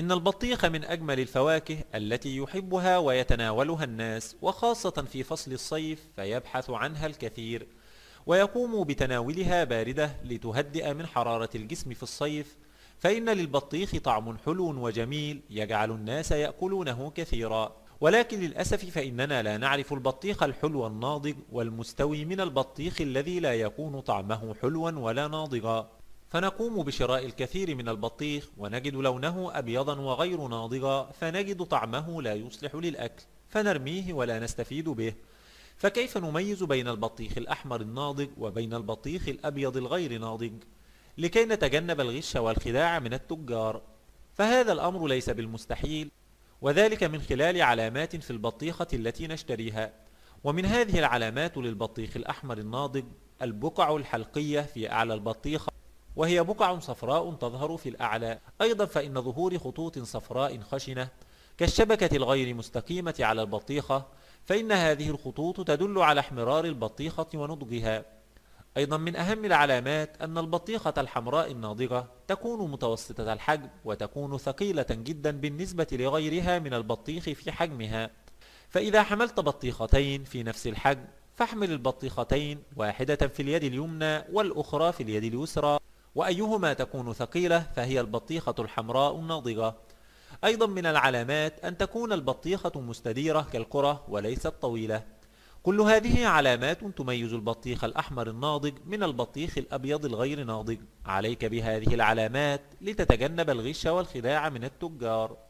إن البطيخ من أجمل الفواكه التي يحبها ويتناولها الناس وخاصة في فصل الصيف فيبحث عنها الكثير ويقوم بتناولها باردة لتهدئ من حرارة الجسم في الصيف فإن للبطيخ طعم حلو وجميل يجعل الناس يأكلونه كثيرا ولكن للأسف فإننا لا نعرف البطيخ الحلو الناضج والمستوي من البطيخ الذي لا يكون طعمه حلوا ولا ناضجا فنقوم بشراء الكثير من البطيخ ونجد لونه أبيضا وغير ناضجا فنجد طعمه لا يصلح للأكل فنرميه ولا نستفيد به فكيف نميز بين البطيخ الأحمر الناضج وبين البطيخ الأبيض الغير ناضج لكي نتجنب الغش والخداع من التجار فهذا الأمر ليس بالمستحيل وذلك من خلال علامات في البطيخة التي نشتريها ومن هذه العلامات للبطيخ الأحمر الناضج البقع الحلقية في أعلى البطيخة وهي بقع صفراء تظهر في الأعلى أيضا فإن ظهور خطوط صفراء خشنة كالشبكة الغير مستقيمة على البطيخة فإن هذه الخطوط تدل على احمرار البطيخة ونضجها أيضا من أهم العلامات أن البطيخة الحمراء الناضجة تكون متوسطة الحجم وتكون ثقيلة جدا بالنسبة لغيرها من البطيخ في حجمها فإذا حملت بطيختين في نفس الحجم فاحمل البطيختين واحدة في اليد اليمنى والأخرى في اليد اليسرى وأيهما تكون ثقيلة فهي البطيخة الحمراء الناضجة أيضا من العلامات أن تكون البطيخة مستديرة كالكرة وليست طويلة كل هذه علامات تميز البطيخ الأحمر الناضج من البطيخ الأبيض الغير ناضج عليك بهذه العلامات لتتجنب الغش والخداع من التجار